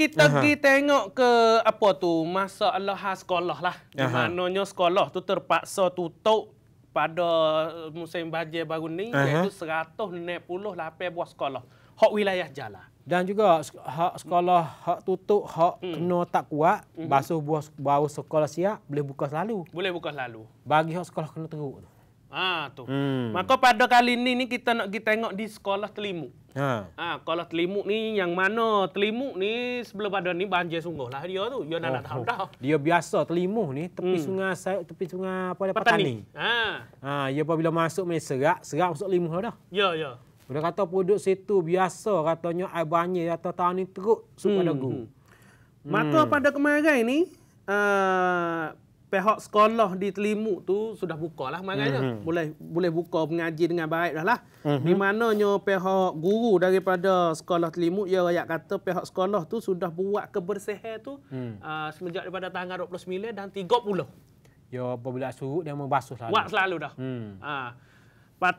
kita Aha. pergi tengok ke apa tu masalah khas sekolah lah. Maknanya sekolah tu terpaksa tutup pada eh, musim banjir baru ni iaitu 168 buah sekolah hak wilayah jala Dan juga hak sekolah hak tutup hak hmm. kena tak kuat hmm. basuh buah baru sekolah siap boleh buka selalu. Boleh buka selalu. Bagi hak sekolah kena teruk tu. Ha tu. Hmm. Maka pada kali ni ni kita nak kita tengok di sekolah Telimuk. Ha. Ha sekolah Telimuk ni yang mana? Telimuk ni sebelum pada ni banjir sungguh lah dia tu. Dia nak oh, tahu dah. Dia biasa Telimuk ni tepi hmm. sungai tepi sungai apa dia petani. Ha. Ha dia apabila masuk main serak, serak masuk Telimuk dah. Ya ya. Dia kata produk situ biasa katanya air banjir atau tahun ni teruk sungai hmm. Dagu. Hmm. Maka hmm. pada kemarin ni uh, pihak sekolah di Telimuk tu sudah buka lah maknanya. Mm -hmm. Boleh boleh buka mengaji dengan baik dah lah. Mm -hmm. Di mananya pihak guru daripada sekolah Telimuk, ya rakyat kata pihak sekolah tu sudah buat kebersihan tu mm. uh, semenjak daripada tanggal 29 dan 30. Ya, apabila suruh dia membasuh selalu. Buat selalu dah. Mm. Uh. Lepas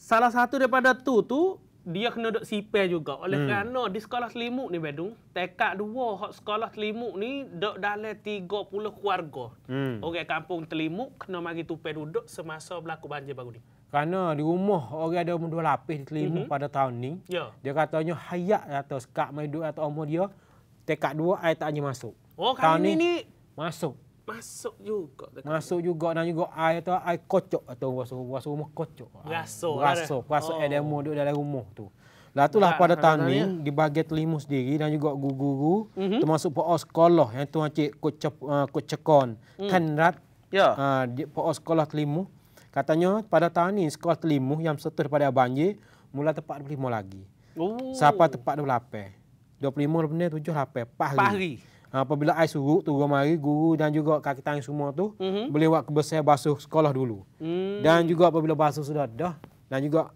salah satu daripada tu tu, dia kena dok sipe juga. Oleh hmm. kerana di sekolah selimut ni, Bedung, tekak dua hak sekolah selimut ni duduk dalam tiga puluh keluarga. Hmm. Orang kampung selimut kena mari tupai duduk semasa berlaku banjir baru ni. Kerana di rumah orang ada umur dua lapis di selimut hmm. pada tahun ni, ya. dia katanya hayak atau sekak main duduk atau umur dia, tekak dua air tak hanya masuk. Oh, tahun ni, ni, masuk. Masuk juga. Dekat masuk juga dan juga air atau air kocok atau rasa rasa rumah kocok. Rasa. Rasa. Rasa oh. ada duduk dalam rumah tu. Lah itulah pada tanding di bahagian telimu sendiri dan juga guru-guru mm-hmm. termasuk pak sekolah yang tu cik kocok uh, cekon mm. kanrat ya yeah. uh, di sekolah telimu katanya pada tanding sekolah telimu yang setor pada banjir mula tepat 25 lagi. Oh. Siapa tepat 28. 25 benar 7 8 pagi apabila air surut turun mari guru dan juga kaki tangan semua tu mm-hmm. boleh buat kebersihan basuh sekolah dulu. Mm. Dan juga apabila basuh sudah dah dan juga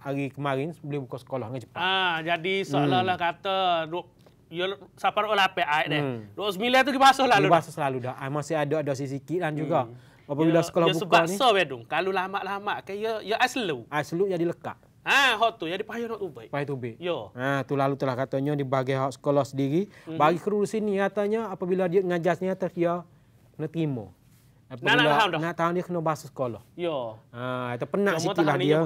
hari kemarin boleh buka sekolah dengan cepat. Ah jadi seolah-olah mm. kata duk Ya, sabar olah pek air deh. Hmm. 29 tu dibasuh lalu. Dibasuh selalu dah. Ay, ah, masih ada ada sikit dan juga. Hmm. Apabila ya, sekolah ya, buka ni. Ya sebab so, Kalau lama-lama ke, ya, ya aslu. Aslu jadi lekat. Ha hot tu jadi payah nak ubai. Payah tubi. Yo. Ha tu lalu telah katanya di bagi hok sekolah sendiri, mm-hmm. bagi kru sini katanya apabila dia ngajasnya terkia kena terima. Apabila, nah, nah, nah, nah, tahun dia kena bahasa sekolah. Yo. Ha itu penat Cuma sikit lah dia.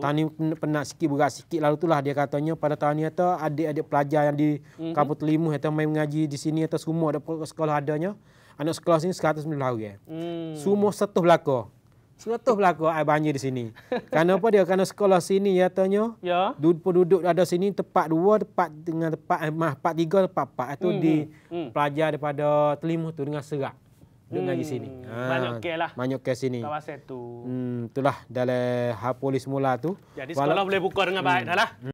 Tahun ni penat sikit berat sikit lalu itulah dia katanya pada tahun ni ada adik-adik pelajar yang di mm-hmm. Kampung Telimu itu main mengaji di sini atau semua ada sekolah adanya. Anak sekolah sini 109 orang. Mm. Semua satu belakang. 100 berlaku lah air banjir di sini. Kenapa dia? Kerana sekolah sini ya tanya. Ya. Duduk-duduk ada sini tempat dua, tempat dengan tempat eh, mah tempat tiga, tempat empat itu hmm. di hmm. hmm. pelajar daripada Telimo tu dengan serak. Duduk hmm. di sini. Ha, banyak kes lah. Banyak kes sini. Kawasan tu. Hmm, itulah dalam hal polis mula tu. Jadi sekolah Walau, boleh buka dengan baik hmm. dah lah. Hmm.